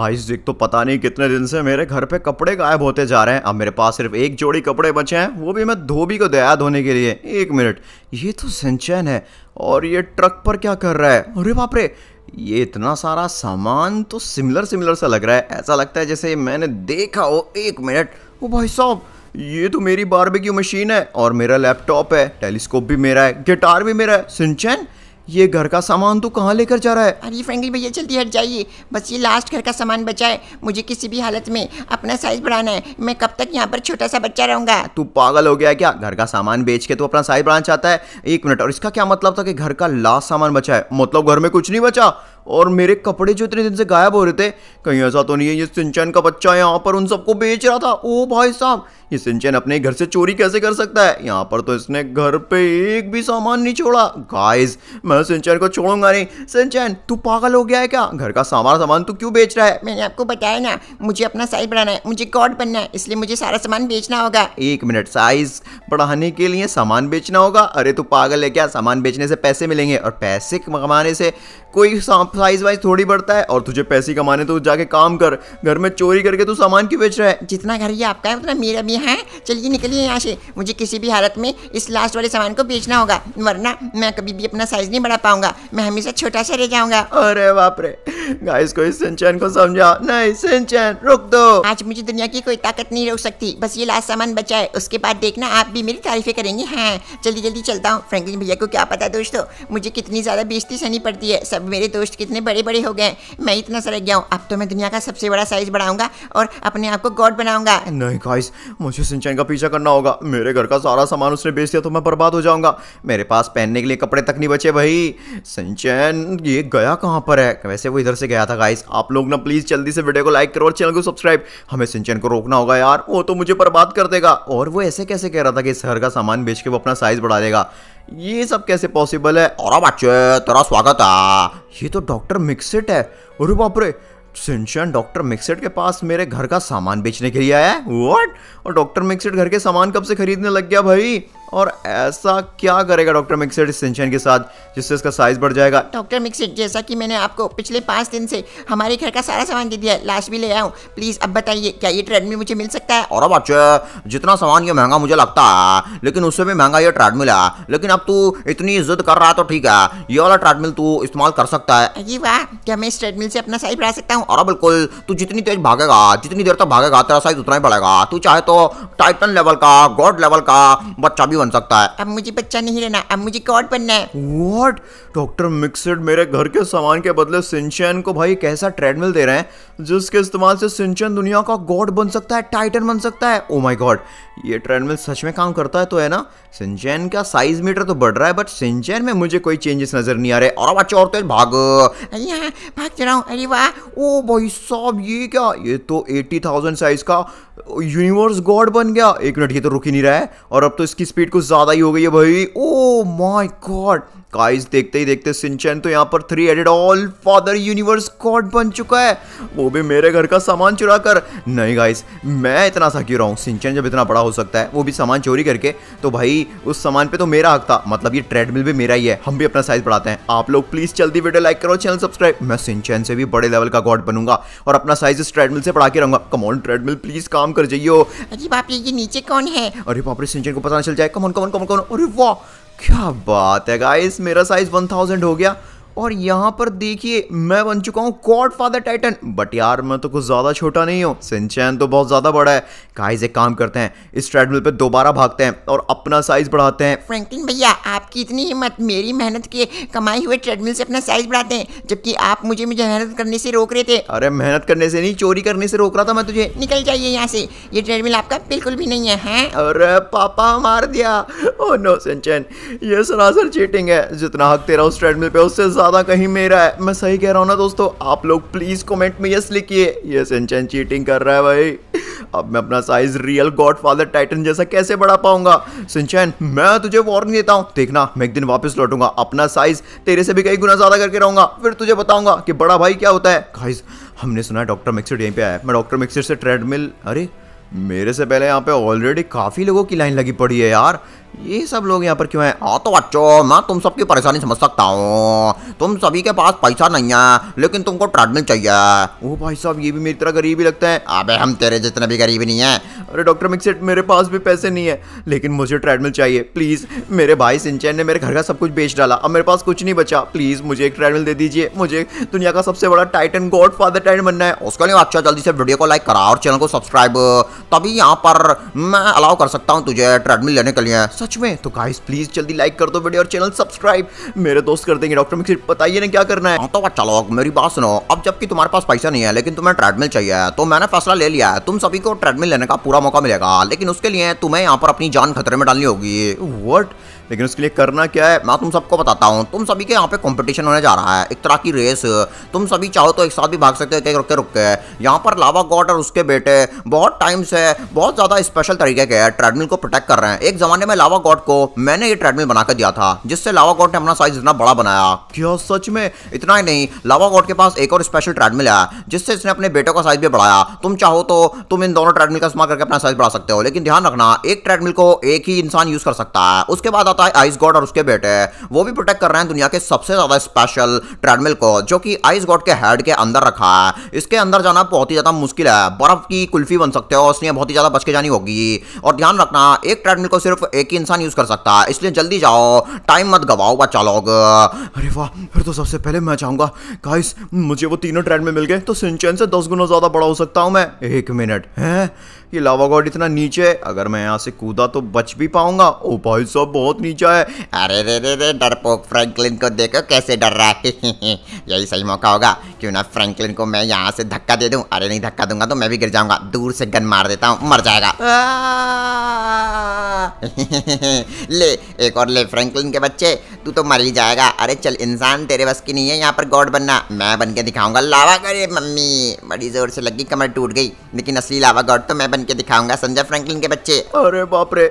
आइजिक हाँ, तो पता नहीं कितने दिन से मेरे घर पे कपड़े गायब होते जा रहे हैं अब मेरे पास सिर्फ एक जोड़ी कपड़े बचे हैं वो भी मैं धोबी को दया धोने के लिए एक मिनट ये तो सिंचैन है और ये ट्रक पर क्या कर रहा है अरे बाप रे ये इतना सारा सामान तो सिमिलर सिमिलर सा लग रहा है ऐसा लगता है जैसे मैंने देखा हो एक मिनट वो भाई साहब ये तो मेरी बारबेक्यू मशीन है और मेरा लैपटॉप है टेलीस्कोप भी मेरा है गिटार भी मेरा है सिंचैन ये घर का सामान तो कहाँ लेकर जा रहा है अरे फ्रेंकली भैया जल्दी हट जाइए बस ये लास्ट घर का सामान बचा है मुझे किसी भी हालत में अपना साइज बढ़ाना है मैं कब तक यहाँ पर छोटा सा बच्चा रहूंगा तू पागल हो गया क्या घर का सामान बेच के तू अपना साइज बढ़ाना चाहता है एक मिनट और इसका क्या मतलब था कि घर का लास्ट सामान बचा है मतलब घर में कुछ नहीं बचा और मेरे कपड़े जो इतने दिन से गायब हो रहे थे कहीं ऐसा तो नहीं है ये सिंचन का बच्चा यहाँ पर उन सबको बेच रहा था ओ भाई साहब ये सिंचन अपने घर से चोरी कैसे कर सकता है यहाँ पर तो इसने घर पे एक भी सामान नहीं छोड़ा गाइस मैं सिंचन को छोड़ूंगा नहीं सिंचन तू पागल हो गया है क्या घर का सामान सामान तू क्यों बेच रहा है मैंने आपको बताया ना मुझे अपना साइज बढ़ाना है मुझे गॉड बनना है इसलिए मुझे सारा सामान बेचना होगा एक मिनट साइज बढ़ाने के लिए सामान बेचना होगा अरे तू पागल है क्या सामान बेचने से पैसे मिलेंगे और पैसे कमाने से कोई सांप साइज वाइज थोड़ी बढ़ता है और तुझे पैसे कमाने तो जाके काम कर घर में चोरी करके तू सामान क्यों बेच रहा है जितना घर ये आपका है उतना मेरा भी है चलिए निकलिए यहाँ से मुझे किसी भी हालत में इस लास्ट वाले सामान को बेचना होगा वरना मैं कभी भी अपना साइज नहीं बढ़ा पाऊंगा मैं हमेशा छोटा सा रह जाऊंगा अरे बाप रे गाइस को इस सिंचन को समझा नहीं सिंचन रुक दो आज मुझे दुनिया की कोई ताकत नहीं रोक सकती बस ये लास्ट सामान बचा है उसके बाद देखना आप भी मेरी तारीफें करेंगे हाँ जल्दी जल्दी चलता हूँ फ्रैंकलिन भैया को क्या पता दोस्तों मुझे कितनी ज़्यादा बेइज्जती सहनी पड़ती है सब मेरे दोस्त के कितने बड़े बड़े हो गए मैं इतना सरक गया हूँ अब तो मैं दुनिया का सबसे बड़ा साइज बढ़ाऊंगा और अपने आप को गॉड बनाऊंगा नहीं गाइस मुझे सिंचन का पीछा करना होगा मेरे घर का सारा सामान उसने बेच दिया तो मैं बर्बाद हो जाऊंगा मेरे पास पहनने के लिए कपड़े तक नहीं बचे भाई सिंचन ये गया कहाँ पर है वैसे वो इधर से गया था गाइस आप लोग ना प्लीज़ जल्दी से वीडियो को लाइक करो और चैनल को सब्सक्राइब हमें सिंचन को रोकना होगा यार वो तो मुझे बर्बाद कर देगा और वो ऐसे कैसे कह रहा था कि इस घर का सामान बेच के वो अपना साइज बढ़ा देगा ये सब कैसे पॉसिबल है और बच्चे तेरा स्वागत है ये तो डॉक्टर मिक्सिट है अरे बाप रे सिंशन डॉक्टर मिक्सिट के पास मेरे घर का सामान बेचने के लिए आया है व्हाट और डॉक्टर मिक्सिट घर के सामान कब से खरीदने लग गया भाई और ऐसा क्या करेगा डॉक्टर मिक्सर इस टेंशन के साथ जिससे इसका साइज बढ़ जाएगा डॉक्टर मिक्सर जैसा कि मैंने आपको पिछले पाँच दिन से हमारे घर का सारा सामान दे दिया है लास्ट भी ले आया हूँ प्लीज़ अब बताइए क्या ये ट्रेडमिल मुझे मिल सकता है और अब अच्छे जितना सामान ये महंगा मुझे लगता है लेकिन उससे भी महंगा ये ट्रेडमिल है लेकिन अब तू इतनी इज्जत कर रहा तो ठीक है ये वाला ट्रेडमिल तू इस्तेमाल कर सकता है अरे वाह क्या मैं इस ट्रेडमिल से अपना साइज बढ़ा सकता हूँ और बिल्कुल तू जितनी तेज भागेगा जितनी देर तक भागेगा तेरा साइज उतना ही बढ़ेगा तू चाहे तो टाइटन लेवल का गॉड लेवल का बच्चा भी बन सकता है अब मुझे बच्चा नहीं रहना अब मुझे गॉड बनना है व्हाट डॉक्टर मिक्सड मेरे घर के सामान के बदले सिंचन को भाई कैसा ट्रेडमिल दे रहे हैं जिसके इस्तेमाल से सिंचन दुनिया का गॉड बन सकता है टाइटन बन सकता है ओ माई गॉड ये ट्रेडमिल सच में काम करता है तो है ना सिंचन का साइज मीटर तो बढ़ रहा है बट सिंचन में मुझे कोई चेंजेस नजर नहीं आ रहे और बच्चे और तो भाग अरे हाँ, भाग चला अरे वाह ओ oh भाई साहब ये क्या ये तो एटी साइज का यूनिवर्स गॉड बन गया एक मिनट ये तो रुक ही नहीं रहा है और अब तो इसकी स्पीड कुछ ज़्यादा ही हो गई है भाई ओ माय गॉड गाइस देखते ही देखते सिंचन तो यहाँ पर three headed all father universe god बन चुका है वो भी मेरे घर का सामान चुरा कर नहीं गाइस मैं इतना सा क्यों रहा हूँ सिंचन जब इतना बड़ा हो सकता है वो भी सामान चोरी करके तो भाई उस सामान पे तो मेरा हक था मतलब ये ट्रेडमिल भी मेरा ही है हम भी अपना साइज बढ़ाते हैं आप लोग प्लीज जल्दी वीडियो लाइक करो चैनल सब्सक्राइब मैं सिंचन से भी बड़े लेवल का गॉड बनूंगा और अपना साइज इस ट्रेडमिल से बढ़ा के रहूंगा कमोन ट्रेडमिल प्लीज काम कर जाइयो अरे बाप ये नीचे कौन है अरे बाप रे सिंचन को पता चल जाए कमोन कमोन कमोन कमोन अरे वाह क्या बात है गाइस मेरा साइज 1000 हो गया और यहाँ पर देखिए मैं बन चुका हूँ गॉड फादर टाइटन बट यार मैं तो कुछ ज़्यादा छोटा नहीं हूँ सिंचैन तो बहुत ज़्यादा बड़ा है गाइस एक काम करते हैं इस ट्रेडमिल पे दोबारा भागते हैं और अपना साइज बढ़ाते हैं फ्रैंकलिन भैया आपकी इतनी हिम्मत मेरी मेहनत के कमाए हुए ट्रेडमिल से अपना साइज बढ़ाते हैं जबकि आप मुझे मुझे मेहनत करने से रोक रहे थे अरे मेहनत करने से नहीं चोरी करने से रोक रहा था मैं तुझे निकल जाइए यहाँ से ये ट्रेडमिल आपका बिल्कुल भी नहीं है अरे पापा मार दिया ओ नो सिंचैन ये सरासर चीटिंग है जितना हक तेरा उस ट्रेडमिल पे उससे सादा कहीं मेरा है मैं सही कह रहा हूँ ना दोस्तों आप लोग प्लीज़ कमेंट में यस लिखिए ये सिंचन चीटिंग कर रहा है भाई अब मैं अपना size real god father Titan जैसा कैसे बढ़ा पाऊंगा सिंचन मैं तुझे वार्निंग देता हूँ देखना मैं एक दिन वापस लौटूंगा अपना साइज तेरे से भी कई गुना ज़्यादा करके रहूंगा फिर तुझे बताऊंगा कि बड़ा भाई क्या होता है गाइस हमने सुना है डॉक्टर मिक्सर यहीं पे आया मैं डॉक्टर मिक्सर से ट्रेडमिल अरे मेरे से पहले यहाँ पे ऑलरेडी काफ़ी लोगों की लाइन लगी पड़ी है यार ये सब लोग यहाँ पर क्यों हैं आ हाँ तो अच्छो मैं तुम सबकी परेशानी समझ सकता हूँ तुम सभी के पास पैसा नहीं है लेकिन तुमको ट्रेडमिल चाहिए ओ भाई साहब ये भी मेरी तरह गरीब ही लगता है अबे हम तेरे जितने भी गरीब नहीं है अरे डॉक्टर मिक्सेट मेरे पास भी पैसे नहीं है लेकिन मुझे ट्रेडमिल चाहिए प्लीज़ मेरे भाई सिंचैन ने मेरे घर का सब कुछ बेच डाला अब मेरे पास कुछ नहीं बचा प्लीज़ मुझे एक ट्रेडमिल दे दीजिए मुझे दुनिया का सबसे बड़ा टाइटन गॉड फादर टाइटन बनना है उसके लिए अच्छा जल्दी से वीडियो को लाइक करा और चैनल को सब्सक्राइब तभी यहाँ पर मैं अलाउ कर सकता हूँ तुझे ट्रेडमिल लेने के लिए सच सच में तो गाइस प्लीज जल्दी लाइक कर दो वीडियो और चैनल सब्सक्राइब मेरे दोस्त कर देंगे डॉक्टर मिक्सिट बताइए ना क्या करना है हाँ, तो चलो अच्छा मेरी बात सुनो अब जबकि तुम्हारे पास पैसा नहीं है लेकिन तुम्हें ट्रेडमिल चाहिए तो मैंने फैसला ले लिया है तुम सभी को ट्रेडमिल लेने का पूरा मौका मिलेगा लेकिन उसके लिए तुम्हें यहाँ पर अपनी जान खतरे में डालनी होगी वट लेकिन उसके लिए करना क्या है मैं तुम सबको बताता हूँ तुम सभी के यहाँ पे कंपटीशन होने जा रहा है एक तरह की रेस तुम सभी चाहो तो एक साथ भी भाग सकते हो कहीं रुक के रुक के यहाँ पर लावा गॉड और उसके बेटे बहुत टाइम से बहुत ज़्यादा स्पेशल तरीके के ट्रेडमिल को प्रोटेक्ट कर रहे हैं एक ज़माने में लावा गॉड को मैंने ये ट्रेडमिल बनाकर दिया था जिससे लावा गॉड ने अपना साइज इतना बड़ा बनाया क्या सच में इतना ही नहीं लावा गॉड के पास एक और स्पेशल ट्रेडमिल है जिससे इसने अपने बेटे का साइज भी बढ़ाया तुम चाहो तो तुम इन दोनों ट्रेडमिल का इस्तेमाल करके अपना साइज बढ़ा सकते हो लेकिन ध्यान रखना एक ट्रेडमिल को एक ही इंसान यूज कर सकता है उसके बाद आता है आइस गॉड और उसके बेटे वो भी प्रोटेक्ट कर रहे हैं दुनिया के सबसे ज्यादा स्पेशल ट्रेडमिल को जो कि आइस गॉड के हेड के अंदर रखा है इसके अंदर जाना बहुत ही ज्यादा मुश्किल है बर्फ की कुल्फी बन सकते हो इसलिए बहुत ही ज्यादा बच के जानी होगी और ध्यान रखना एक ट्रेडमिल को सिर्फ एक ही इंसान यूज कर सकता है इसलिए जल्दी जाओ टाइम मत गवाओ बच्चा लोग अरे वाह फिर तो सबसे पहले मैं चाहूंगा गाइस मुझे वो तीनों ट्रेडमिल मिल गए तो सिंचन से दस गुना ज्यादा बड़ा हो सकता हूं मैं एक मिनट है ये लावा गॉड इतना नीचे अगर मैं यहाँ से कूदा तो बच भी पाऊंगा ओ भाई साहब बहुत नीचा है अरे रे रे रे डरपोक फ्रैंकलिन को देखो कैसे डर रहा है यही सही मौका होगा क्यों ना फ्रैंकलिन को मैं यहाँ से धक्का दे दूँ अरे नहीं धक्का दूंगा तो मैं भी गिर जाऊंगा दूर से गन मार देता हूँ मर जाएगा ले एक और ले फ्रैंकलिन के बच्चे तू तो मर ही जाएगा अरे चल इंसान तेरे बस की नहीं है यहाँ पर गॉड बनना मैं बन के दिखाऊंगा लावा करे मम्मी बड़ी जोर से लगी कमर टूट गई लेकिन असली लावा गॉड तो मैं बन के दिखाऊंगा संजय फ्रैंकलिन के बच्चे अरे बाप रे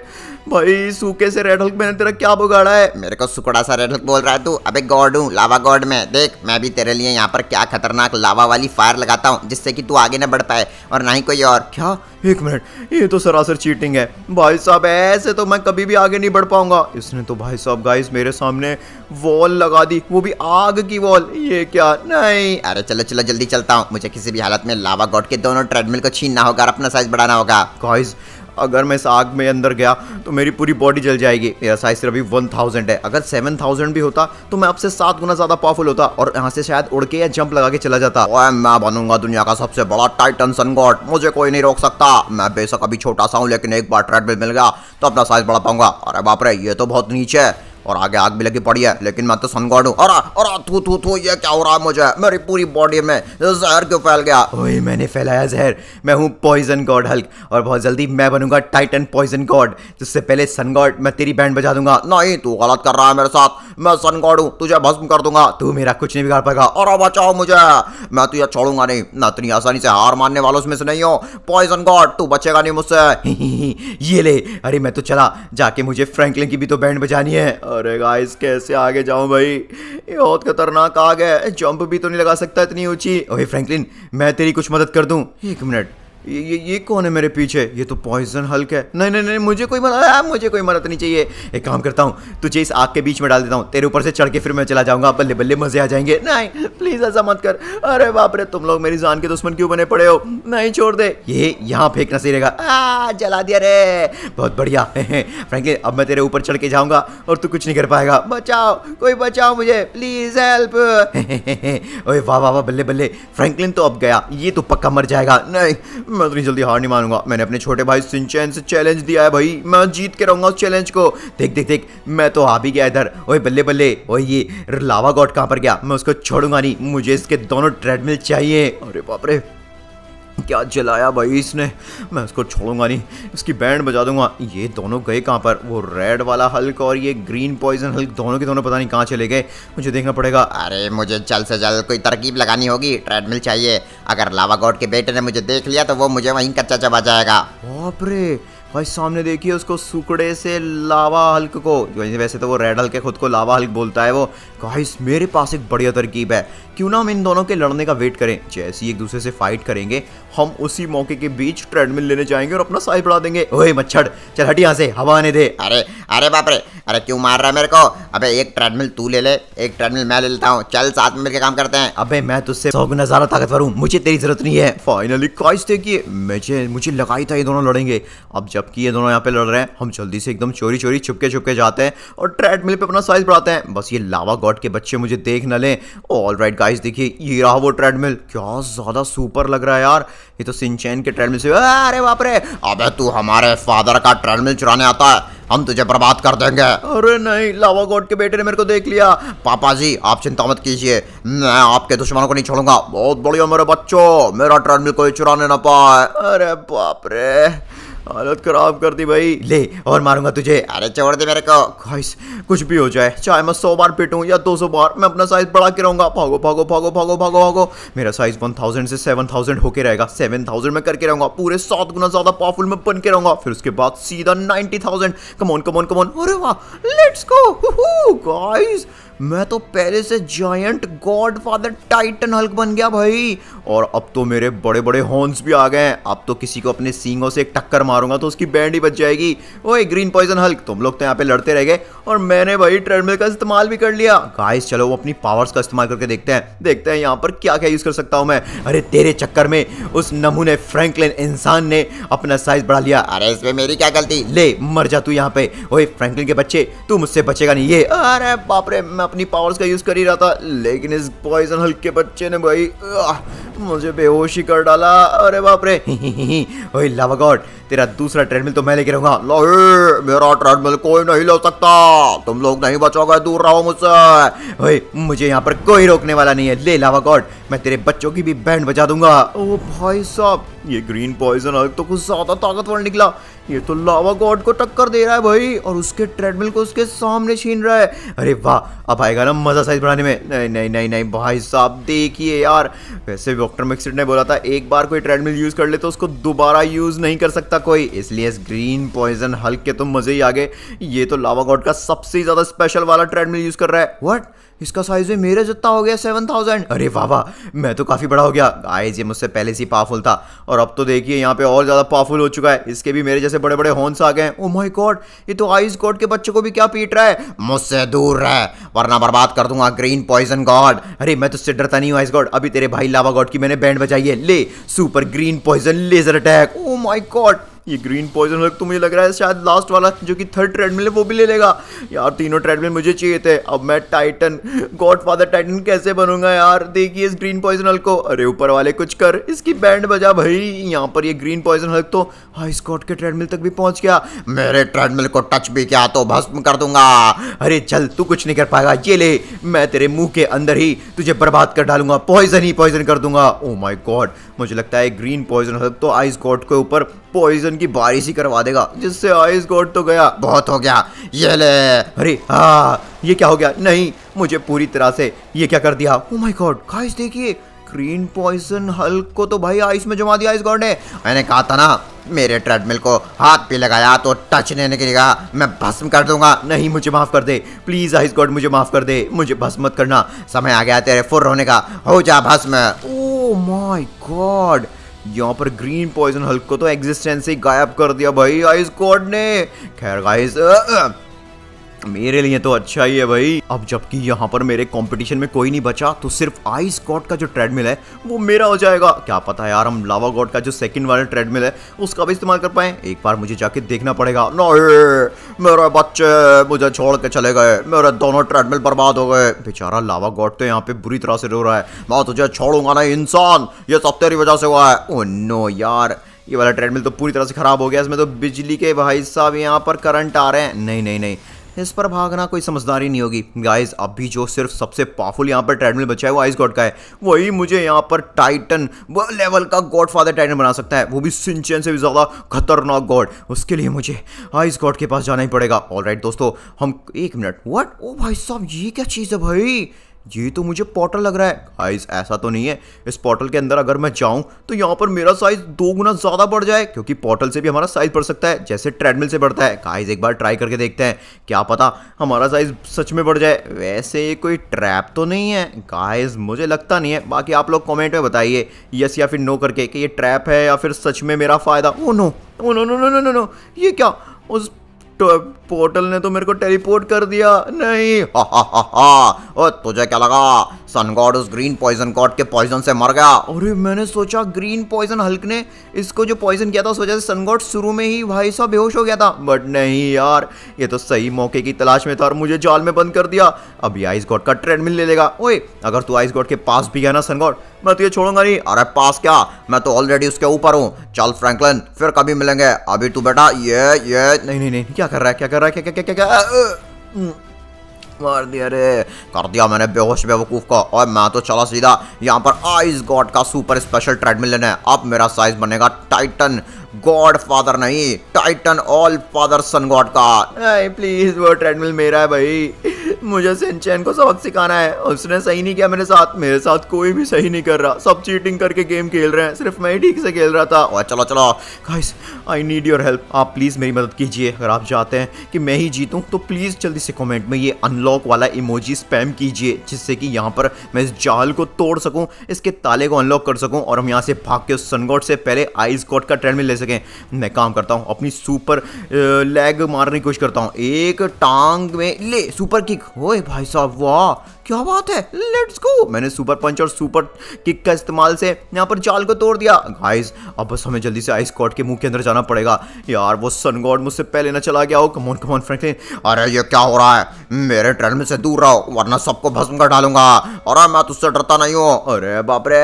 भाई सूखे से रेड हल्क मैंने तेरा क्या बिगाड़ा है मेरे को सुकड़ा सा रेड बोल रहा है तू अबे गॉड हूँ लावा गॉड में देख मैं भी तेरे लिए यहाँ पर क्या खतरनाक लावा वाली फायर लगाता हूँ जिससे कि तू आगे ना बढ़ पाए और ना ही कोई और क्या एक मिनट ये तो सरासर चीटिंग है भाई साहब ऐसे तो मैं कभी भी आगे नहीं बढ़ पाऊंगा इसने तो भाई साहब गाइस मेरे सामने वॉल लगा दी वो भी आग की वॉल ये क्या नहीं अरे चलो चलो जल्दी चलता हूँ मुझे किसी भी हालत में लावा गॉड के दोनों ट्रेडमिल को छीनना होगा और अपना साइज बढ़ाना होगा गाइस अगर मैं इस आग में अंदर गया तो मेरी पूरी बॉडी जल जाएगी मेरा साइज सिर्फ अभी वन थाउजेंड है अगर सेवन थाउजेंड भी होता तो मैं आपसे सात गुना ज्यादा पावरफुल होता और यहाँ से शायद उड़ के या जंप लगा के चला जाता और मैं बनूंगा दुनिया का सबसे बड़ा टाइटन सन गॉड मुझे कोई नहीं रोक सकता मैं बेशक अभी छोटा सा हूँ लेकिन एक बार ट्रेड मिल गया तो अपना साइज बढ़ा पाऊंगा अरे बापरे ये तो बहुत नीचे है और आगे आग भी लगी पड़ी है लेकिन मैं तो सन गॉड हूँ और थू थू थू ये क्या हो रहा है मुझे मेरी पूरी बॉडी में जहर क्यों फैल गया ओए मैंने फैलाया जहर मैं हूँ पॉइजन गॉड हल्क और बहुत जल्दी मैं बनूंगा टाइटन पॉइजन गॉड जिससे पहले सन गॉड मैं तेरी बैंड बजा दूंगा नहीं तू गलत कर रहा है मेरे साथ मैं सन गॉड हूँ तुझे भस्म कर दूंगा तू मेरा कुछ नहीं बिगाड़ पाएगा और बचाओ मुझे मैं तुझे तो छोड़ूंगा नहीं मैं इतनी आसानी से हार मानने वालों उसमें से नहीं हूँ पॉइजन गॉड तू बचेगा नहीं मुझसे ये ले अरे मैं तो चला जाके मुझे फ्रैंकलिन की भी तो बैंड बजानी है अरे गाइस कैसे आगे जाऊं भाई ये बहुत खतरनाक आग है जंप भी तो नहीं लगा सकता इतनी ऊंची ओए फ्रैंकलिन मैं तेरी कुछ मदद कर दूं एक मिनट ये ये ये कौन है मेरे पीछे ये तो पॉइजन हल्क है नहीं नहीं नहीं मुझे कोई मदद मुझे कोई मदद नहीं चाहिए एक काम करता हूँ तुझे इस आग के बीच में डाल देता हूँ तेरे ऊपर से चढ़ के फिर मैं चला जाऊँगा बल्ले बल्ले मज़े आ जाएंगे नहीं प्लीज़ ऐसा मत कर अरे बाप रे तुम लोग मेरी जान के दुश्मन क्यों बने पड़े हो नहीं छोड़ दे ये यहाँ फेंकना सही रहेगा जला दिया रे बहुत बढ़िया फ्रेंकली अब मैं तेरे ऊपर चढ़ के जाऊँगा और तू कुछ नहीं कर पाएगा बचाओ कोई बचाओ मुझे प्लीज़ हेल्प अरे वाह वाह वाह बल्ले बल्ले फ्रेंकलिन तो अब गया ये तो पक्का मर जाएगा नहीं मैं उतनी जल्दी हार नहीं मानूंगा मैंने अपने छोटे भाई सिंचैन से चैलेंज दिया है भाई मैं जीत के रहूंगा उस चैलेंज को देख देख देख मैं तो आ भी गया इधर ओए बल्ले बल्ले ओए ये लावा गॉड कहाँ पर गया मैं उसको छोड़ूंगा नहीं मुझे इसके दोनों ट्रेडमिल चाहिए अरे बापरे क्या जलाया भाई इसने मैं उसको छोड़ूंगा नहीं उसकी बैंड बजा दूंगा ये दोनों गए कहाँ पर वो रेड वाला हल्क और ये ग्रीन पॉइजन हल्क दोनों के दोनों पता नहीं कहाँ चले गए मुझे देखना पड़ेगा अरे मुझे जल्द से जल्द कोई तरकीब लगानी होगी ट्रेडमिल चाहिए अगर लावा गॉड के बेटे ने मुझे देख लिया तो वो मुझे वहीं कच्चा चबा जाएगा ओपरे भाई सामने देखिए उसको सुकड़े से लावा हल्क को वैसे तो वो रेड हल्क खुद को लावा हल्क बोलता है वो गाइस मेरे पास एक बढ़िया तरकीब है क्यों ना हम इन दोनों के लड़ने का वेट करें जैसे ही एक दूसरे से फाइट करेंगे हम उसी मौके के बीच ट्रेडमिल लेने जाएंगे और अपना साइज बढ़ा देंगे ओए मच्छर चल हट यहाँ से हवा आने दे अरे अरे बाप रे अरे क्यों मार रहा है मेरे को अबे एक ट्रेडमिल तू ले ले एक ट्रेडमिल मैं ले लेता हूँ चल साथ में मिलकर काम करते हैं अबे मैं तुझसे सौ गुना ज्यादा ताकतवर हूँ मुझे तेरी जरूरत नहीं है फाइनली काइस देखिए मुझे मुझे लगा ही था ये दोनों लड़ेंगे अब जब जबकि ये दोनों यहाँ पे लड़ रहे हैं हम जल्दी से एकदम चोरी चोरी छुपके छुपके जाते हैं और ट्रेडमिल पे अपना साइज बढ़ाते हैं बस ये लावा गॉड के बच्चे मुझे देख न लें ऑल राइट गाइज देखिए ये रहा वो ट्रेडमिल क्या ज़्यादा सुपर लग रहा है यार ये तो सिंचैन के ट्रेडमिल से अरे बापरे अब तू हमारे फादर का ट्रेडमिल चुराने आता है हम तुझे बर्बाद कर देंगे अरे नहीं लावा गॉड के बेटे ने मेरे को देख लिया पापा जी आप चिंता मत कीजिए मैं आपके दुश्मनों को नहीं छोड़ूंगा बहुत बढ़िया मेरे बच्चों मेरा ट्रेडमिल कोई चुराने ना पाए अरे बाप रे हालत खराब कर दी भाई ले और मारूंगा तुझे अरे छोड़ दे मेरे को गाइस कुछ भी हो जाए चाहे मैं सौ बार पिटूं या दो सौ बार मैं अपना साइज बढ़ा के रहूंगा भागो भागो भागो भागो भागो भागो मेरा साइज वन थाउजेंड से सेवन थाउजेंड होके रहेगा सेवन थाउजेंड में करके रहूंगा पूरे सात गुना ज्यादा पावरफुल में बन के रहूंगा फिर उसके बाद सीधा ninety thousand come on come on come on अरे वाह लेट्स गो गाइस मैं तो पहले से giant god father Titan Hulk बन गया भाई और अब तो मेरे बड़े बड़े हॉर्न्स भी आ गए हैं अब तो किसी को अपने सींगों से एक टक्कर मारूंगा तो उसकी बैंड ही बच जाएगी ओए ग्रीन पॉइजन हल्क तुम लोग तो यहाँ पे लड़ते रह गए और मैंने भाई ट्रेडमिल का इस्तेमाल भी कर लिया गाइस चलो वो अपनी पावर्स का इस्तेमाल करके देखते हैं देखते हैं यहाँ पर क्या क्या यूज़ कर सकता हूँ मैं अरे तेरे चक्कर में उस नमूने फ्रेंकलिन इंसान ने अपना साइज बढ़ा लिया अरे इसमें मेरी क्या गलती ले मर जा तू यहाँ पे ओए फ्रेंकलिन के बच्चे तू मुझसे बचेगा नहीं ये अरे बापरे मैं अपनी पावर्स का यूज़ कर ही रहा था लेकिन इस पॉइजन हल्के बच्चे ने भाई मुझे बेहोशी कर डाला अरे बाप रे ओए लावा गॉड तेरा दूसरा ट्रेडमिल तो मैं लेके रहूंगा मेरा ट्रेडमिल कोई नहीं ले सकता तुम लोग नहीं बचोगे दूर रहो मुझसे ओए मुझे यहाँ पर कोई रोकने वाला नहीं है ले लावा गॉड मैं तेरे बच्चों की भी बैंड बजा दूंगा ओ भाई साहब ये ग्रीन पॉइजन अलग तो कुछ ज्यादा ताकतवर निकला ये तो लावा गॉड को टक्कर दे रहा है भाई और उसके ट्रेडमिल को उसके सामने छीन रहा है अरे वाह अब आएगा ना मजा साइज बढ़ाने में नहीं नहीं नहीं नहीं भाई साहब देखिए यार वैसे डॉक्टर मिक्सड ने बोला था एक बार कोई ट्रेडमिल यूज कर ले तो उसको दोबारा यूज नहीं कर सकता कोई इसलिए इस ग्रीन पॉइजन हल्क के तो मजे ही आ गए ये तो लावा गॉड का सबसे ज्यादा स्पेशल वाला ट्रेडमिल यूज कर रहा है वट इसका साइज भी मेरे जितना हो गया सेवन थाउजेंड अरे वाह मैं तो काफ़ी बड़ा हो गया गाइस ये मुझसे पहले से पावरफुल था और अब तो देखिए यहाँ पे और ज़्यादा पावरफुल हो चुका है इसके भी मेरे जैसे बड़े बड़े हॉर्न्स आ गए ओ माय गॉड ये तो आइस गॉड के बच्चे को भी क्या पीट रहा है मुझसे दूर रह वरना बर्बाद कर दूंगा ग्रीन पॉइजन गॉड अरे मैं उससे डरता नहीं हूँ आइस गॉड अभी तेरे भाई लावा गॉड की मैंने बैंड बजाई है ले super green poison laser attack oh my god ये ग्रीन पॉइजन वर्क तो मुझे लग रहा है शायद लास्ट वाला जो कि थर्ड ट्रेडमिल है वो भी ले लेगा यार तीनों ट्रेडमिल मुझे चाहिए थे अब मैं टाइटन गॉड फादर टाइटन कैसे बनूंगा यार देखिए इस ग्रीन पॉइजन हल्क को अरे ऊपर वाले कुछ कर इसकी बैंड बजा भाई यहाँ पर ये ग्रीन पॉइजन हल्क तो हाई स्कॉट के ट्रेडमिल तक भी पहुँच गया मेरे ट्रेडमिल को टच भी किया तो भस्म कर दूंगा अरे चल तू कुछ नहीं कर पाएगा ये ले मैं तेरे मुंह के अंदर ही तुझे बर्बाद कर डालूंगा पॉइजन ही पॉइजन कर दूंगा ओ माई गॉड मुझे लगता है ग्रीन पॉइजन हल्क तो आइस गॉड के ऊपर पॉइजन राशन की बारिश ही करवा देगा जिससे आइस गोट तो गया बहुत हो गया ये ले अरे हा ये क्या हो गया नहीं मुझे पूरी तरह से ये क्या कर दिया ओ माय गॉड गाइस देखिए ग्रीन पॉइजन हल्क को तो भाई आइस में जमा दिया आइस गॉड ने मैंने कहा था ना मेरे ट्रेडमिल को हाथ पे लगाया तो टच लेने के लिए मैं भस्म कर दूंगा नहीं मुझे माफ़ कर दे प्लीज़ आइस गॉड मुझे माफ़ कर दे मुझे भस्म मत करना समय आ गया तेरे फुर होने का हो जा भस्म ओ माय गॉड यहाँ पर ग्रीन पॉइजन हल्क को तो एग्जिस्टेंस ही गायब कर दिया भाई आइस कोड ने खैर गाइस मेरे लिए तो अच्छा ही है भाई अब जबकि यहाँ पर मेरे कंपटीशन में कोई नहीं बचा तो सिर्फ आइस गॉड का जो ट्रेडमिल है वो मेरा हो जाएगा क्या पता यार हम लावा गॉड का जो सेकंड वाला ट्रेडमिल है उसका भी इस्तेमाल कर पाए एक बार मुझे जाके देखना पड़ेगा मेरा बच्चे मुझे छोड़ के चले गए मेरे दोनों ट्रेडमिल बर्बाद हो गए बेचारा लावा गॉड तो यहाँ पे बुरी तरह से रो रहा है मैं तुझे छोड़ूंगा ना इंसान ये सब तेरी वजह से हुआ है ओ नो यार ये वाला ट्रेडमिल तो पूरी तरह से खराब हो गया इसमें तो बिजली के भाई साहब यहाँ पर करंट आ रहे हैं नहीं नहीं नहीं इस पर भागना कोई समझदारी नहीं होगी गाइस अभी जो सिर्फ सबसे पावरफुल यहाँ पर ट्रेडमिल बचा है वो आइस गॉड का है वही मुझे यहाँ पर टाइटन लेवल का गॉड फादर टाइटन बना सकता है वो भी सिंचन से भी ज़्यादा खतरनाक गॉड उसके लिए मुझे आइस गॉड के पास जाना ही पड़ेगा ऑल दोस्तों हम एक मिनट वट ओ भाई साहब ये क्या चीज़ है भाई ये तो मुझे पोर्टल लग रहा है गाइस ऐसा तो नहीं है इस पोर्टल के अंदर अगर मैं जाऊं तो यहाँ पर मेरा साइज दो गुना ज़्यादा बढ़ जाए क्योंकि पोर्टल से भी हमारा साइज बढ़ सकता है जैसे ट्रेडमिल से बढ़ता है गाइस एक बार ट्राई करके देखते हैं क्या पता हमारा साइज सच में बढ़ जाए वैसे ये कोई ट्रैप तो नहीं है गाइज मुझे लगता नहीं है बाकी आप लोग कॉमेंट में बताइए यस या फिर नो करके कि ये ट्रैप है या फिर सच में मेरा फ़ायदा oh no oh no no no no no ये क्या उस तो पोर्टल ने तो मेरे को टेलीपोर्ट कर दिया नहीं हा हा हा हा और तुझे क्या लगा सन गॉड उस ग्रीन पॉइजन गॉड के पॉइजन से मर गया अरे मैंने सोचा ग्रीन पॉइजन हल्क ने इसको जो पॉइजन किया था उस वजह से सन गॉड शुरू में ही भाई सा बेहोश हो गया था बट नहीं यार ये तो सही मौके की तलाश में था और मुझे जाल में बंद कर दिया अभी आइस गॉड का ट्रेडमिल ले लेगा ओए अगर तू आइस गॉड के पास भी गया ना सन गॉड मैं तुझे तो छोड़ूंगा नहीं अरे पास क्या मैं तो ऑलरेडी उसके ऊपर हूँ चल फ्रैंकलिन फिर कभी मिलेंगे अभी तू बेटा ये ये नहीं नहीं नहीं क्या कर रहा है क्या कर रहा है क्या क्या क्या क्या, क्या, क्या, क्या, क्या, क्या, क्या, क्या मार दिया रे कर दिया मैंने बेहोश बेवकूफ़ को और मैं तो चला सीधा यहाँ पर आइस गॉड का सुपर स्पेशल ट्रेडमिल लेना है अब मेरा साइज बनेगा टाइटन गॉड फादर नहीं Titan all father sun god का प्लीज़ वो ट्रेडमिल मेरा है भाई मुझे सिंचैन को सबक सिखाना है उसने सही नहीं किया मेरे साथ मेरे साथ कोई भी सही नहीं कर रहा सब चीटिंग करके गेम खेल रहे हैं सिर्फ मैं ही ठीक से खेल रहा था और चलो चलो guys I need your help आप प्लीज़ मेरी मदद कीजिए अगर आप चाहते हैं कि मैं ही जीतूँ तो प्लीज़ जल्दी से कॉमेंट में ये अनलॉक वाला इमोजी स्पैम कीजिए जिससे कि यहाँ पर मैं इस जाल को तोड़ सकूँ इसके ताले को अनलॉक कर सकूँ और हम यहाँ से भाग के उस सनगोट से पहले आइस गॉड का ट्रेंड में ले सकें मैं काम करता हूँ अपनी सुपर लेग मारने की कोशिश करता हूँ एक टांग में ले सुपर किक ओए भाई साहब वाह क्या बात है लेट्स गो मैंने सुपर पंच और सुपर किक का इस्तेमाल से यहाँ पर जाल को तोड़ दिया गाइस अब बस हमें जल्दी से आइस कॉट के मुंह के अंदर जाना पड़ेगा यार वो सन गॉड मुझसे पहले ना चला गया हो कमोन कमोन फ्रैंकलिन अरे ये क्या हो रहा है मेरे ट्रेन में से दूर रहो वरना सबको भस्म कर डालूंगा अरे मैं तुझसे डरता नहीं हूँ अरे बापरे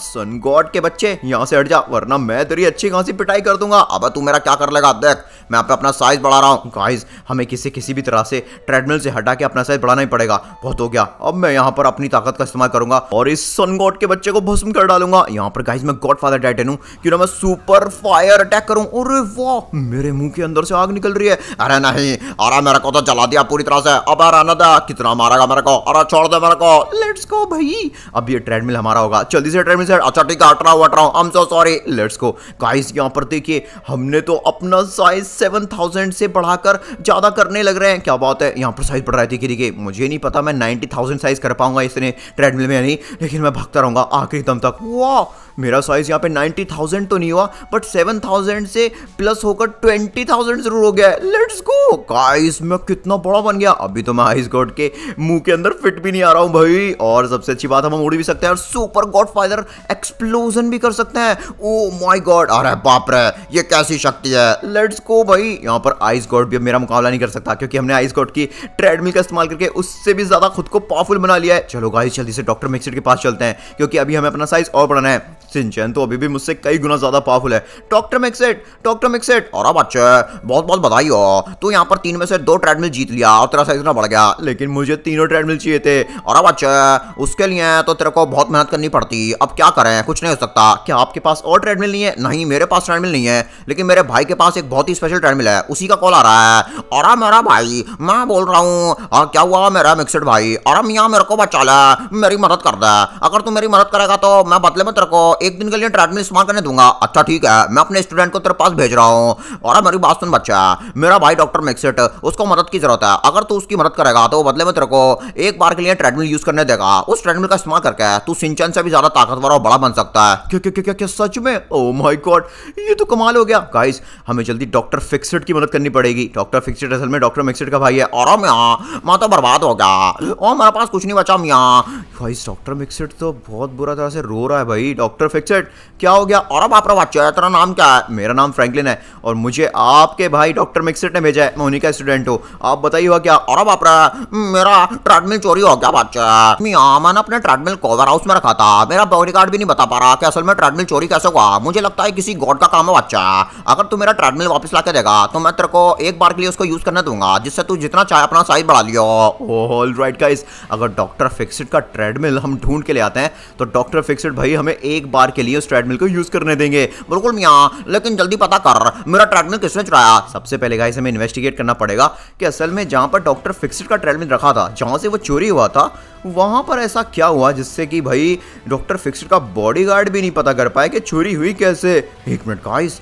सन गॉड के बच्चे यहाँ से हट जा वरना मैं तेरी अच्छी खासी पिटाई कर दूंगा अब तू मेरा क्या कर लेगा देख मैं आप अपना साइज बढ़ा रहा हूँ गाइज हमें किसी किसी भी तरह से ट्रेडमिल से हटा के अपना साइज बढ़ाना ही पड़ेगा बहुत हो गया अब मैं यहाँ पर अपनी ताकत का इस्तेमाल करूंगा और इस सन गॉड के बच्चे को भस्म कर डालूंगा यहाँ पर गाइज मैं गॉड फादर टाइटन हूँ क्यों ना मैं सुपर फायर अटैक करूँ और वाह मेरे मुंह के अंदर से आग निकल रही है अरे नहीं अरे मेरे को तो जला दिया पूरी तरह से अब अरे ना कितना मारेगा मेरे को अरे छोड़ दे मेरे को लेट्स गो भाई अब ये ट्रेडमिल हमारा होगा जल्दी से ट्रेडमिल में अच्छा ठीक है अठारह अठारह हम so sorry let's go guys यहाँ पर देखिए हमने तो अपना साइज सेवन थाउजेंड से बढ़ाकर ज़्यादा करने लग रहे हैं क्या बात है यहाँ पर साइज बढ़ रहा है देखिए देखिए मुझे नहीं पता मैं नाइन्टी थाउजेंड साइज कर पाऊंगा इसने ट्रेडमिल में नहीं लेकिन मैं भागता रहूंगा आखिरी दम तक वाह मेरा साइज यहाँ पे थाउजेंड तो नहीं हुआ बट सेवन थाउजेंड से प्लस होकर थाउजेंड जरूर हो गया लेट्स गो गाइस मैं कितना बड़ा बन गया अभी तो मैं आइस गॉड के मुंह के अंदर फिट भी नहीं आ रहा हूँ भाई और सबसे अच्छी बात हम उड़ भी सकते हैं और सुपर गॉड फादर एक्सप्लोजन भी कर सकते हैं ओ माई गॉड अरे बाप रे ये कैसी शक्ति है लेट्स गो भाई यहाँ पर आइस गॉड भी मेरा मुकाबला नहीं कर सकता क्योंकि हमने आइस गॉड की ट्रेडमिल का इस्तेमाल करके उससे भी ज्यादा खुद को पावरफुल बना लिया है चलो गाइस जल्दी से डॉक्टर मिक्सर के पास चलते हैं क्योंकि अभी हमें अपना साइज और बढ़ाना है सिंचन तो अभी भी मुझसे कई गुना ज्यादा पावरफुल है डॉक्टर मिक्सेट डॉक्टर मिक्सेट और अब है बहुत बहुत बधाई हो तो यहाँ पर तीन में से दो ट्रेडमिल जीत लिया और तेरा साइज इतना बढ़ गया लेकिन मुझे तीनों ट्रेडमिल चाहिए थे और अब है उसके लिए तो तेरे को बहुत मेहनत करनी पड़ती अब क्या करें कुछ नहीं हो सकता क्या आपके पास और ट्रेडमिल नहीं है नहीं मेरे पास ट्रेडमिल नहीं है लेकिन मेरे भाई के पास एक बहुत ही स्पेशल ट्रेडमिल है उसी का कॉल आ रहा है और मेरा भाई मैं बोल रहा हूँ क्या हुआ मेरा मिक्सड भाई और मियाँ मेरे को बचा ला मेरी मदद कर दे अगर तू मेरी मदद करेगा तो मैं बदले में तेरे को एक दिन के लिए ट्रेडमिल इस्तेमाल करने दूंगा अच्छा ठीक है मैं अपने स्टूडेंट को तेरे पास भेज रहा हूँ और मेरी बात सुन बच्चा मेरा भाई डॉक्टर मिक्सिट उसको मदद की जरूरत है अगर तू उसकी मदद करेगा तो बदले में तेरे को एक बार के लिए ट्रेडमिल यूज करने देगा उस ट्रेडमिल का इस्तेमाल करके तू सिंचन से भी ज्यादा ताकतवर और बड़ा बन सकता है क्या क्या क्या क्या, सच में ओ माय गॉड ये तो कमाल हो गया गाइस हमें जल्दी डॉक्टर फिक्सड की मदद करनी पड़ेगी डॉक्टर फिक्सड असल में डॉक्टर मिक्सड का भाई है और मियाँ मैं तो बर्बाद हो गया और मेरे पास कुछ नहीं बचा मियाँ भाई डॉक्टर मिक्सड तो बहुत बुरा तरह से रो रहा है भाई डॉक्टर फिक्सड क्या हो गया और अब आप अच्छा तेरा नाम क्या है मेरा नाम फ्रैंकलिन है और मुझे आपके भाई डॉक्टर मिक्सट ने भेजा है मैं उन्हीं का स्टूडेंट हूँ आप बताइए हुआ क्या और अब आप हम्म, मेरा ट्रेडमिल चोरी हो गया बादशाह हाँ, मैंने अपने ट्रेडमिल कोवर हाउस में रखा था मेरा बॉडी गार्ड भी नहीं बता पा रहा कि असल में ट्रेडमिल चोरी कैसे हुआ मुझे लगता है किसी गॉड का काम है बादशाह अगर तू मेरा ट्रेडमिल वापस ला देगा तो मैं तेरे को एक बार के लिए उसको यूज़ करने दूंगा जिससे तू जितना चाहे अपना साइज बढ़ा लियो ऑल राइट गाइस अगर डॉक्टर फिक्सड का ट्रेडमिल हम ढूंढ के ले आते हैं तो डॉक्टर फिक्सड भाई हमें एक बार बार के लिए उस ट्रेडमिल को यूज करने देंगे बिल्कुल मियाँ लेकिन जल्दी पता कर मेरा ट्रेडमिल किसने चुराया सबसे पहले गाइस हमें इन्वेस्टिगेट करना पड़ेगा कि असल में जहाँ पर डॉक्टर फिक्सड का ट्रेडमिल रखा था जहाँ से वो चोरी हुआ था वहाँ पर ऐसा क्या हुआ जिससे कि भाई डॉक्टर फिक्सड का बॉडी भी नहीं पता कर पाए कि चोरी हुई कैसे एक मिनट गाइस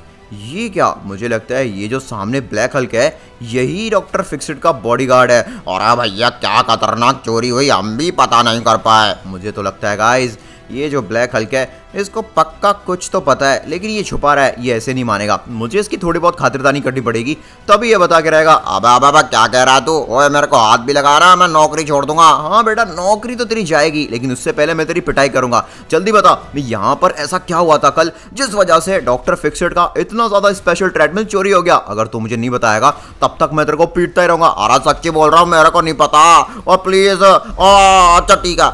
ये क्या मुझे लगता है ये जो सामने ब्लैक हल्क है यही डॉक्टर फिक्सड का बॉडीगार्ड है और हाँ भैया क्या खतरनाक चोरी हुई हम भी पता नहीं कर पाए मुझे तो लगता है गाइज ये जो ब्लैक हल्क है इसको पक्का कुछ तो पता है लेकिन ये छुपा रहा है ये ऐसे नहीं मानेगा मुझे इसकी थोड़ी बहुत खातिरदानी करनी पड़ेगी तभी ये बता के रहेगा अब अब अब क्या कह रहा तू ओए मेरे को हाथ भी लगा रहा है मैं नौकरी छोड़ दूंगा हाँ बेटा नौकरी तो तेरी जाएगी लेकिन उससे पहले मैं तेरी पिटाई करूंगा जल्दी बता मैं यहाँ पर ऐसा क्या हुआ था कल जिस वजह से डॉक्टर फिक्सड का इतना ज्यादा स्पेशल ट्रेडमिल चोरी हो गया अगर तू मुझे नहीं बताएगा तब तक मैं तेरे को पीटता ही रहूंगा आरा सच्ची बोल रहा हूँ मेरे को नहीं पता और प्लीज अच्छा ठीक है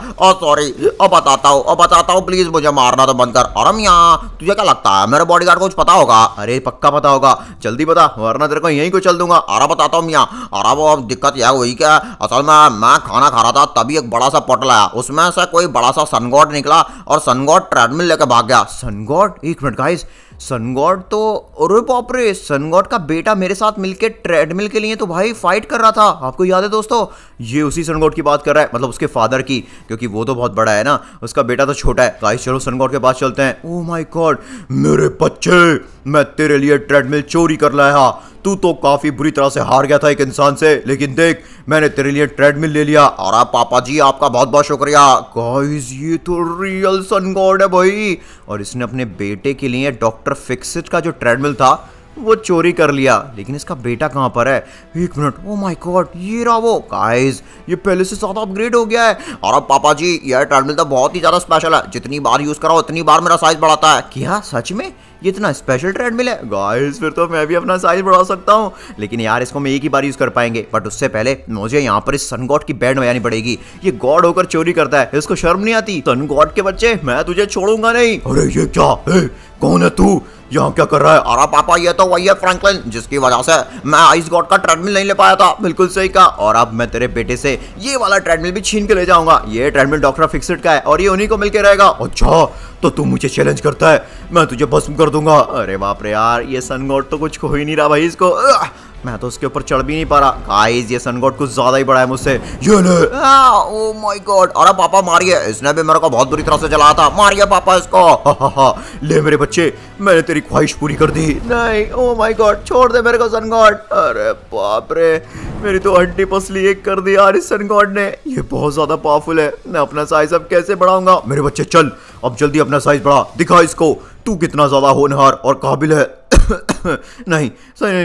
सॉरी अब बताता हूँ बताता हूँ प्लीज मुझे मारना तो बंद कर अरमिया तुझे क्या लगता है मेरे बॉडी गार्ड को कुछ पता होगा अरे पक्का पता होगा जल्दी बता वरना तेरे को यहीं को चल दूंगा अरा बताता हूँ मियाँ अरा वो दिक्कत यह हुई क्या असल में मैं खाना खा रहा था तभी एक बड़ा सा पॉटल आया उसमें से कोई बड़ा सा सनगॉड निकला और सनगॉड ट्रेडमिल लेकर भाग गया सनगॉड एक मिनट गाइस सनगॉड तो अरे बाप रे सनगॉड का बेटा मेरे साथ मिलके ट्रेडमिल के लिए तो भाई फाइट कर रहा था आपको याद है दोस्तों ये उसी सनगॉड की बात कर रहा है मतलब उसके फादर की क्योंकि वो तो बहुत बड़ा है ना उसका बेटा तो छोटा है गाइस चलो सनगॉड के पास चलते हैं ओ माई गॉड मेरे बच्चे मैं तेरे लिए ट्रेडमिल चोरी कर लाया तू तो काफी बुरी तरह से हार गया था एक इंसान से लेकिन देख मैंने तेरे लिए ट्रेडमिल ले लिया और आप पापा जी आपका बहुत बहुत शुक्रिया गाइस ये तो रियल सन गॉड है भाई और इसने अपने बेटे के लिए डॉक्टर फिक्सिट का जो ट्रेडमिल था वो चोरी कर लिया लेकिन इसका बेटा कहाँ पर है एक मिनट ओ माय गॉड ये रहा वो गाइस ये पहले से ज़्यादा अपग्रेड हो गया है और अब पापा जी यह ट्रेडमिल तो बहुत ही ज़्यादा स्पेशल है जितनी बार यूज़ कराओ उतनी बार मेरा साइज बढ़ाता है क्या सच में ये इतना स्पेशल ट्रेडमिल है गाइस फिर तो मैं भी अपना साइज बढ़ा सकता हूँ लेकिन यार इसको मैं एक ही बार यूज कर पाएंगे बट उससे पहले मुझे यहाँ पर इस सन गॉड की बैंड बजानी पड़ेगी ये गॉड होकर चोरी करता है इसको शर्म नहीं आती सन गॉड के बच्चे मैं तुझे छोड़ूंगा नहीं अरे ये क्या ए, कौन है तू यहाँ क्या कर रहा है अरे पापा ये तो वही है फ्रैंकलिन जिसकी वजह से मैं आइस गॉड का ट्रेडमिल नहीं ले पाया था बिल्कुल सही कहा और अब मैं तेरे बेटे से ये वाला ट्रेडमिल भी छीन के ले जाऊंगा ये ट्रेडमिल डॉक्टर फिक्सिट का है और ये उन्हीं को मिलकर रहेगा अच्छा तो तू मुझे चैलेंज करता है मैं तुझे भस्म कर दूंगा अरे बाप रे यार ये सनगोट तो कुछ खो ही नहीं रहा भाई इसको मैं तो उसके ऊपर चढ़ भी नहीं पा रहा गाइस ये सन गॉड कुछ ज्यादा ही बड़ा है मुझसे ये ले ओ माय गॉड अरे पापा मारिए इसने भी मेरे को बहुत बुरी तरह से जलाया था मारिए पापा इसको हा हा हा ले मेरे बच्चे मैंने तेरी ख्वाहिश पूरी कर दी नहीं ओ माय गॉड छोड़ दे मेरे को सन गॉड अरे बाप रे मेरी तो हड्डी पसली एक कर दी यार इस सन गॉड ने ये बहुत ज्यादा पावरफुल है मैं अपना साइज अब कैसे बढ़ाऊंगा मेरे बच्चे चल अब जल्दी अपना साइज बढ़ा दिखा इसको तू कितना ज्यादा होनहार और काबिल है नहीं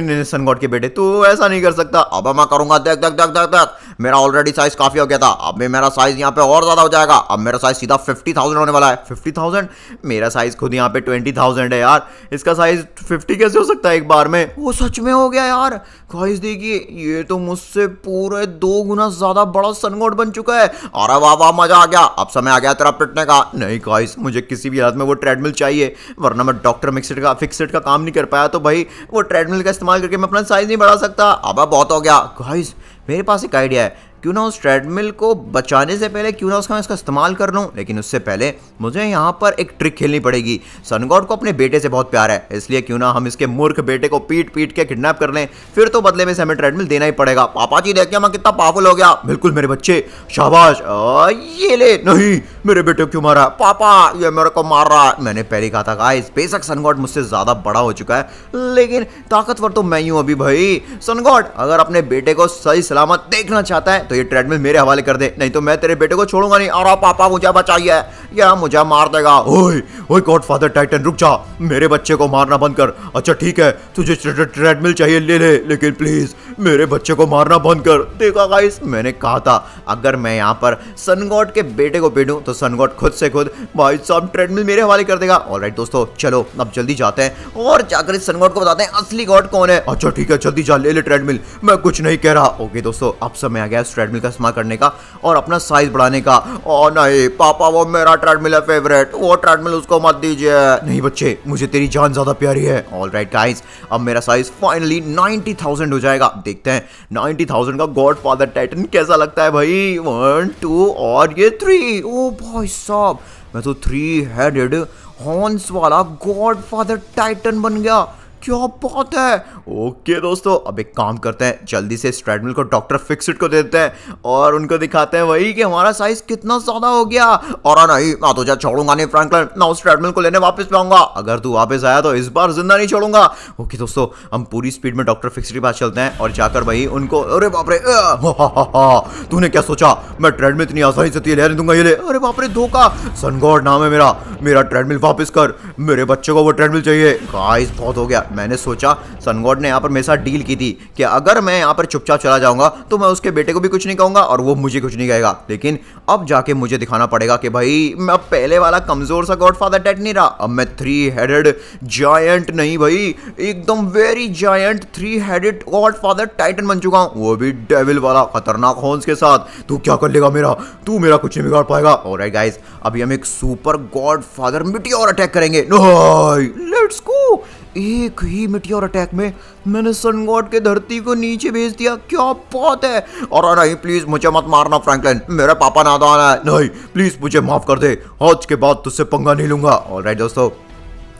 नहीं सन गॉड के बेटे तू ऐसा नहीं कर सकता अब मैं करूंगा देख देख देख देख देख मेरा ऑलरेडी साइज काफ़ी हो गया था अब भी मेरा साइज यहाँ पे और ज़्यादा हो जाएगा अब मेरा साइज सीधा फिफ्टी थाउजेंड होने वाला है फिफ्टी थाउजेंड मेरा साइज खुद यहाँ पे ट्वेंटी थाउजेंड है यार इसका साइज फिफ्टी कैसे हो सकता है एक बार में वो सच में हो गया यार ख्वाहिश देखिए ये तो मुझसे पूरे दो गुना ज़्यादा बड़ा गॉड बन चुका है अरे वाह वाह मज़ा आ गया अब समय आ गया तेरा पिटने का नहीं ख्वाहिश मुझे किसी भी हालत में वो ट्रेडमिल चाहिए वरना मैं डॉक्टर मिक्सड का फिक्सड का काम नहीं कर पाया तो भाई वो ट्रेडमिल का इस्तेमाल करके मैं अपना साइज़ नहीं बढ़ा सकता अब बहुत हो गया गाइस मेरे पास एक आइडिया है क्यों ना उस ट्रेडमिल को बचाने से पहले क्यों ना उसका मैं इसका इस्तेमाल कर लूँ लेकिन उससे पहले मुझे यहाँ पर एक ट्रिक खेलनी पड़ेगी सनगॉड को अपने बेटे से बहुत प्यार है इसलिए क्यों ना हम इसके मूर्ख बेटे को पीट पीट के किडनैप कर लें फिर तो बदले में से हमें ट्रेडमिल देना ही पड़ेगा पापा जी देखिए मैं कितना पावरफुल हो गया बिल्कुल मेरे बच्चे शाबाश ये ले नहीं मेरे बेटे क्यों मारा पापा ये मेरे को मार रहा है मैंने पहले कहा था गाइस बेशक सनगॉड मुझसे ज़्यादा बड़ा हो चुका है लेकिन ताकतवर तो मैं ही हूँ अभी भाई सनगॉड अगर अपने बेटे को सही सलामत देखना चाहता है तो ये ट्रेडमिल मेरे हवाले कर दे नहीं तो मैं तेरे बेटे को छोड़ूंगा नहीं और पापा मुझे बचाइए या मुझे मार देगा ओए ओए गॉड फादर टाइटन रुक जा मेरे बच्चे को मारना बंद कर अच्छा ठीक है तुझे ट्रेडमिल चाहिए ले ले लेकिन प्लीज मेरे बच्चे को मारना बंद कर देखा गाइस मैंने कहा था अगर मैं यहाँ पर सनगॉड के बेटे को पीटूं तो सनगॉड खुद से खुद भाई साहब ट्रेडमिल मेरे हवाले कर देगा ऑल right, दोस्तों चलो अब जल्दी जाते हैं और जाकर इस सनगॉड को बताते हैं असली गॉड कौन है अच्छा ठीक है जल्दी जा ले ले ट्रेडमिल मैं कुछ नहीं कह रहा ओके दोस्तों अब समय आ गया ट्रेडमिल का इस्तेमाल करने का और अपना साइज बढ़ाने का और नहीं पापा वो मेरा ट्रेडमिल है फेवरेट वो ट्रेडमिल उसको मत दीजिए नहीं बच्चे मुझे तेरी जान ज़्यादा प्यारी है ऑल राइट गाइज अब मेरा साइज फाइनली नाइनटी थाउजेंड हो जाएगा देखते हैं नाइनटी थाउजेंड का गॉड फादर टाइटन कैसा लगता है भाई वन टू और ये थ्री ओ भाई साहब मैं तो थ्री हेडेड हॉर्न्स वाला गॉड फादर टाइटन बन गया क्या बात है ओके दोस्तों अब एक काम करते हैं जल्दी से स्ट्रेडमिल को डॉक्टर फिक्सिट को देते हैं और उनको दिखाते हैं वही कि हमारा साइज कितना ज़्यादा हो गया और नहीं मैं तुझे छोड़ूंगा नहीं फ्रैंकलिन ना ट्रेडमिल को लेने वापस पाऊंगा अगर तू वापस आया तो इस बार जिंदा नहीं छोड़ूंगा ओके दोस्तों हम पूरी स्पीड में डॉक्टर फिक्सिट के पास चलते हैं और जाकर भाई उनको अरे बापरे तूने क्या सोचा मैं ट्रेडमिल इतनी आसानी से तेल नहीं दूंगा ये ले अरे बापरे धोखा सनगौर नाम है मेरा मेरा ट्रेडमिल वापस कर मेरे बच्चे को वो ट्रेडमिल चाहिए गाइस बहुत हो गया मैंने सोचा सनगॉड ने यहाँ पर मेरे साथ डील की थी कि अगर मैं यहाँ पर चुपचाप चला जाऊँगा तो मैं उसके बेटे को भी कुछ नहीं कहूँगा और वो मुझे कुछ नहीं कहेगा लेकिन अब जाके मुझे दिखाना पड़ेगा कि भाई मैं अब पहले वाला कमज़ोर सा गॉड फादर डेट नहीं रहा अब मैं थ्री हेडेड जायंट नहीं भाई एकदम very giant three headed god father Titan बन चुका हूँ वो भी डेविल वाला खतरनाक हॉर्न्स के साथ तू क्या कर लेगा मेरा तू मेरा कुछ नहीं बिगाड़ पाएगा और गाइज अभी हम एक सुपर गॉड फादर मिट्टी और अटैक करेंगे नो रॉकेट्स को एक ही मिटियोर अटैक में मैंने सन गॉड के धरती को नीचे भेज दिया क्या बात है और नहीं प्लीज मुझे मत मारना फ्रैंकलिन मेरा पापा नादान है नहीं प्लीज मुझे माफ कर दे आज के बाद तुझसे पंगा नहीं लूंगा ऑलराइट दोस्तों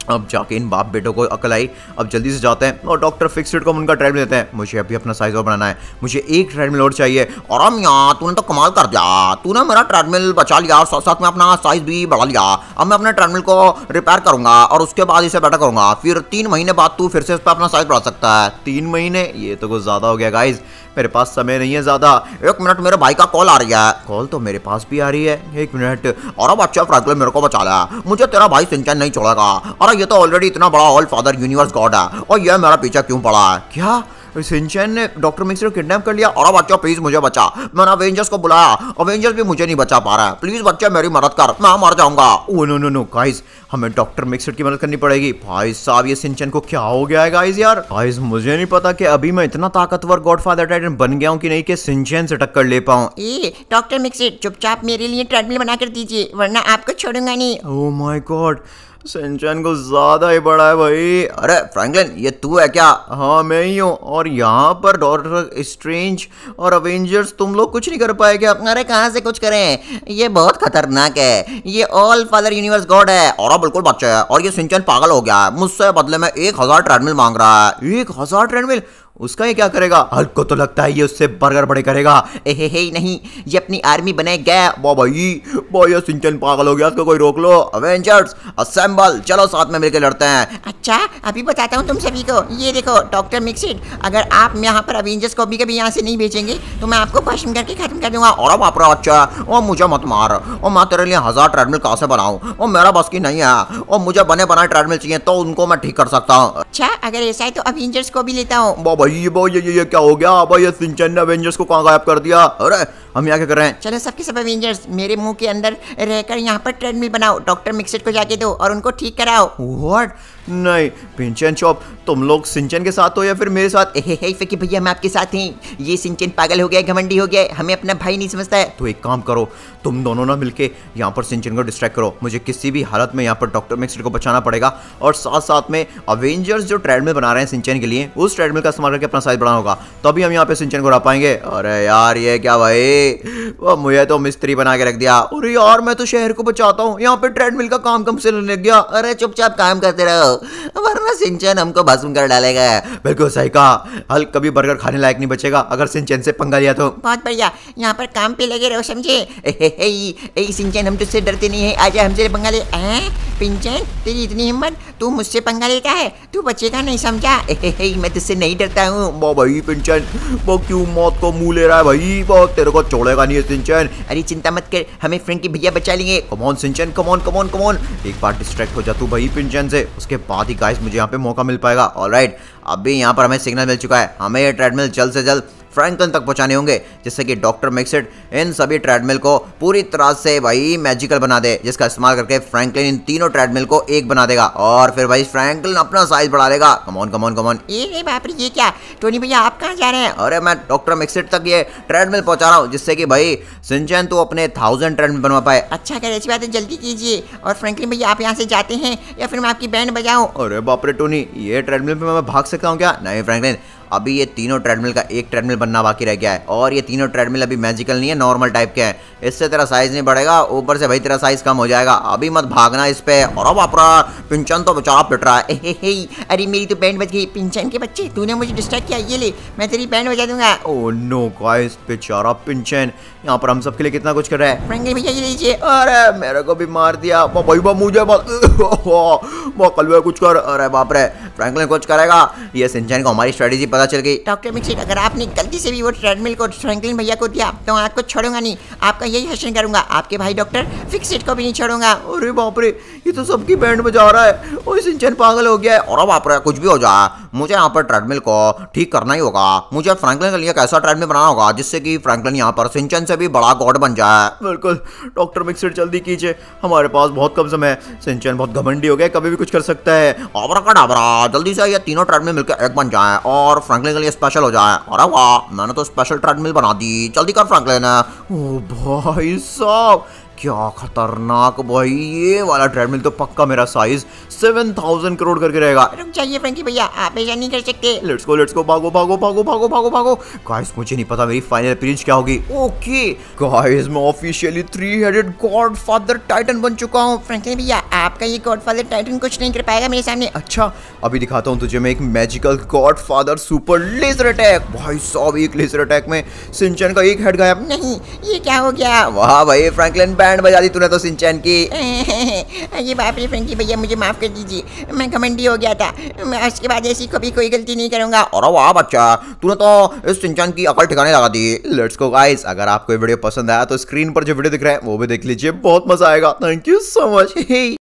अब जाके इन बाप बेटों को अकल आई अब जल्दी से जाते हैं और डॉक्टर फिक्सड को उनका ट्रेडमिल देते हैं मुझे अभी अपना साइज और बनाना है मुझे एक ट्रेडमिल और चाहिए और हम यहाँ तूने तो कमाल कर दिया तूने मेरा ट्रेडमिल बचा लिया और साथ साथ में अपना साइज भी बढ़ा लिया अब मैं अपने ट्रेडमिल को रिपेयर करूँगा और उसके बाद इसे बेटर करूँगा फिर तीन महीने बाद तू फिर से इस पर अपना साइज बढ़ा सकता है तीन महीने ये तो कुछ ज़्यादा हो गया गाइज मेरे पास समय नहीं है ज़्यादा एक मिनट मेरे भाई का कॉल आ रही है कॉल तो मेरे पास भी आ रही है एक मिनट और अब अच्छा फ्रैंकलिन मेरे को बचा लिया मुझे तेरा भाई सिंचन नहीं छोड़ेगा अरे ये तो ऑलरेडी इतना बड़ा ऑल फादर यूनिवर्स गॉड है और यह मेरा पीछा क्यों पड़ा है क्या तो सिंचन ने डॉक्टर मिक्सर को किडनैप कर लिया और अब बच्चा प्लीज मुझे बचा मैंने अवेंजर्स को बुलाया अवेंजर्स भी मुझे नहीं बचा पा रहा है प्लीज बच्चा मेरी मदद कर मैं मर जाऊंगा oh no no no guys हमें डॉक्टर मिक्सर की मदद करनी पड़ेगी भाई साहब ये सिंचन को क्या हो गया है गाइस यार गाइस मुझे नहीं पता कि अभी मैं इतना ताकतवर गॉडफादर टाइटन बन गया हूं कि नहीं कि सिंचन से टक्कर ले पाऊं ए डॉक्टर मिक्सर चुपचाप मेरे लिए ट्रेडमिल बना कर दीजिए वरना आपको छोड़ूंगा नहीं ओ माय गॉड सिंचन को ज़्यादा ही बड़ा है भाई अरे फ्रैंकलिन ये तू है क्या हाँ मैं ही हूँ और यहाँ पर डॉक्टर स्ट्रेंज और अवेंजर्स तुम लोग कुछ नहीं कर पाए क्या अरे कहाँ से कुछ करें ये बहुत खतरनाक है ये ऑल फादर यूनिवर्स गॉड है और बिल्कुल बच्चा है और ये सिंचन पागल हो गया है मुझसे बदले में एक हज़ार ट्रेडमिल मांग रहा है एक हज़ार ट्रेडमिल उसका ये क्या करेगा हल्क को तो लगता है ये उससे बर्गर बड़े करेगा एहे हे नहीं ये अपनी आर्मी बने गया वाह भाई भाई सिंचन पागल हो गया इसको कोई रोक लो अवेंजर्स असेंबल चलो साथ में मिलकर लड़ते हैं अच्छा अभी बताता हूँ तुम सभी को ये देखो डॉक्टर मिक्सिड अगर आप यहाँ पर अवेंजर्स को भी कभी यहाँ से नहीं बेचेंगे तो मैं आपको भाषण करके खत्म कर दूंगा और अब रे अच्छा ओ मुझे मत मार ओ मैं तेरे लिए हज़ार ट्रेडमिल कहाँ से बनाऊँ ओ मेरा बस की नहीं है ओ मुझे बने बनाए ट्रेडमिल चाहिए तो उनको मैं ठीक कर सकता हूँ अच्छा अगर ऐसा है तो अवेंजर्स को भी लेता हूँ भाई ये भाई ये, ये, ये क्या हो गया हाँ भाई ये सिंचन ने अवेंजर्स को कहाँ गायब कर दिया अरे हम यहाँ क्या कर रहे हैं चलो सबके सब अवेंजर्स मेरे मुंह के अंदर रहकर यहाँ पर ट्रेडमिल बनाओ डॉक्टर मिक्सेट को जाके दो और उनको ठीक कराओ व्हाट नहीं पिंचन चौप तुम लोग सिंचन के साथ हो या फिर मेरे साथ हे हे भैया हम आपके साथ हैं ये सिंचन पागल हो गया घमंडी हो गया हमें अपना भाई नहीं समझता है तो एक काम करो तुम दोनों ना मिलके यहाँ पर सिंचन को डिस्ट्रैक्ट करो मुझे किसी भी हालत में यहाँ पर डॉक्टर मिक्सर को बचाना पड़ेगा और साथ साथ में अवेंजर्स जो ट्रेडमिल बना रहे हैं सिंचन के लिए उस ट्रेडमिल का इस्तेमाल करके अपना साइज बढ़ाना होगा तभी हम यहाँ पे सिंचन को ला पाएंगे अरे यार ये क्या भाई वो मुझे तो मिस्त्री बना के रख दिया अरे यार मैं तो शहर को बचाता हूँ यहाँ पे ट्रेडमिल का काम कम से लग गया अरे चुपचाप काम करते रहो वरना सिंचन हमको भस्म कर डालेगा बिल्कुल सही कहा हल कभी बर्गर खाने लायक नहीं बचेगा अगर सिंचन से पंगा लिया तो बहुत बढ़िया यहाँ पर काम पे लगे रहो समझे सिंचन हम तुझसे डरते नहीं है आजा हमसे पंगा ले पिंचन तेरी इतनी हिम्मत तू मुझसे पंगा लेता है तू बचेगा नहीं समझा मैं तुझसे नहीं डरता हूँ वो भाई पिंचन वो क्यों मौत को मुंह ले रहा है भाई वो तेरे को छोड़ेगा नहीं सिंचन अरे चिंता मत कर हमें फ्रेंड की भैया बचा लेंगे come on Shinchan come on come on come on एक बार डिस्ट्रैक्ट हो जा तू भाई पिंचन से उसके बाद ही गाइस मुझे यहाँ पे मौका मिल पाएगा ऑल अभी यहाँ पर हमें सिग्नल मिल चुका है हमें ये ट्रेडमिल जल्द से जल्द फ्रैंकन तक पहुंचाने होंगे जिससे कि डॉक्टर मिक्सड इन सभी ट्रेडमिल को पूरी तरह से भाई मैजिकल बना दे जिसका इस्तेमाल करके फ्रैंकलिन इन तीनों ट्रेडमिल को एक बना देगा और फिर भाई फ्रैंकलिन अपना साइज बढ़ा देगा कमोन कमोन कमोन ये बाप रे ये क्या टोनी भैया आप कहाँ जा रहे हैं अरे मैं डॉक्टर मिक्सड तक ये ट्रेडमिल पहुंचा रहा हूँ जिससे कि भाई सिंचन तो अपने थाउजेंड ट्रेडमिल बनवा पाए अच्छा कर ऐसी बात है जल्दी कीजिए और फ्रैंकलिन भैया आप यहाँ से जाते हैं या फिर मैं आपकी बैंड बजाऊँ अरे बाप रे टोनी ये ट्रेडमिल पर मैं भाग सकता हूँ क्या नहीं फ्रैंकलिन अभी ये तीनों ट्रेडमिल का एक ट्रेडमिल बनना बाकी रह गया है और ये तीनों ट्रेडमिल अभी मैजिकल नहीं है नॉर्मल टाइप के हैं इससे तेरा साइज नहीं बढ़ेगा ऊपर से भाई तेरा साइज कम हो जाएगा अभी मत भागना इस पे और बापरा पिंचन तो बचाव पिट रहा है अरे मेरी तो बैंड बच गई पिंचन के बच्चे तूने मुझे डिस्ट्रैक्ट किया ये ले मैं तेरी बैंड बजा दूंगा ओ नो गाइस बेचारा पिंचन यहाँ पर हम सबके लिए कितना कुछ कर रहा है महंगे भी चाहिए अरे मेरे को भी मार दिया भाई बा मुझे कल वे कुछ कर अरे बाप रे फ्रैंकलिन कुछ करेगा ये सिंचन को हमारी स्ट्रेटेजी पता चल गई डॉक्टर मिक्सिट अगर आपने गलती से भी वो ट्रेडमिल को फ्रैंकलिन भैया को दिया तो आपको छोड़ूंगा नहीं आपका यही हसन करूंगा आपके भाई डॉक्टर फिक्सिट को भी नहीं छोड़ूंगा अरे बाप रे ये तो सबकी बैंड बजा रहा है और सिंचन पागल हो गया है और बाप रे कुछ भी हो जाए मुझे यहाँ पर ट्रेडमिल को ठीक करना ही होगा मुझे फ्रैंकलिन के लिए कैसा ऐसा ट्रेडमिल बनाना होगा जिससे कि फ्रैंकलिन यहाँ पर सिंचन से भी बड़ा गॉड बन जाए बिल्कुल डॉक्टर मिक्सर जल्दी कीजिए हमारे पास बहुत कम समय है सिंचन बहुत घमंडी हो गया कभी भी कुछ कर सकता है आबरा का डाबरा जल्दी से ये तीनों ट्रेडमिल मिलकर एक बन जाए और फ्रैंकलिन के लिए स्पेशल हो जाए अरे वाह मैंने तो स्पेशल ट्रेडमिल बना दी जल्दी कर फ्रैंकलिन ओ भाई साहब क्या खतरनाक भाई ये वाला ट्रेडमिल तो पक्का मेरा साइज सेवन थाउजेंड करोड़ करके रहेगा रुक जाइए फ्रेंकी भैया आप ऐसा नहीं कर सकते लेट्स गो लेट्स गो भागो भागो भागो भागो भागो भागो गाइस मुझे नहीं पता मेरी फाइनल अपीयरेंस क्या होगी ओके गाइस मैं officially three headed godfather Titan बन चुका हूं फ्रेंकी भैया आपका ये गॉडफादर टाइटन कुछ नहीं कर पाएगा मेरे सामने अच्छा अभी दिखाता हूं तुझे मैं एक magical godfather super laser attack भाई साहब एक लेजर अटैक में सिंचन का एक हेड गायब नहीं ये क्या हो गया वाह भाई फ्रैंकलिन बैंक बैंड बजा दी तूने तो सिंचैन की अरे बाप रे फ्रेंकी भैया मुझे माफ़ कर दीजिए मैं घमंडी हो गया था मैं आज के बाद ऐसी कभी कोई गलती नहीं करूंगा और वाह बच्चा तूने तो इस सिंचैन की अकल ठिकाने लगा दी लेट्स गो गाइस अगर आपको ये वीडियो पसंद आया तो स्क्रीन पर जो वीडियो दिख रहा है वो भी देख लीजिए बहुत मजा आएगा थैंक यू सो मच